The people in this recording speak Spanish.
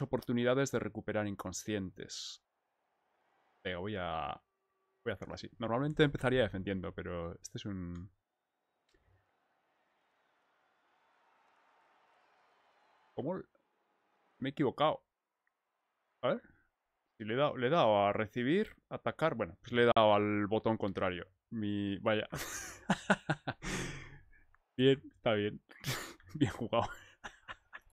oportunidades de recuperar inconscientes. voy a... Voy a hacerlo así. Normalmente empezaría defendiendo, pero este es un... ¿Cómo? Me he equivocado. A ver. le he dado, le he a recibir, atacar. Bueno, pues le he dado al botón contrario. Mi... Vaya. bien, está bien. bien jugado.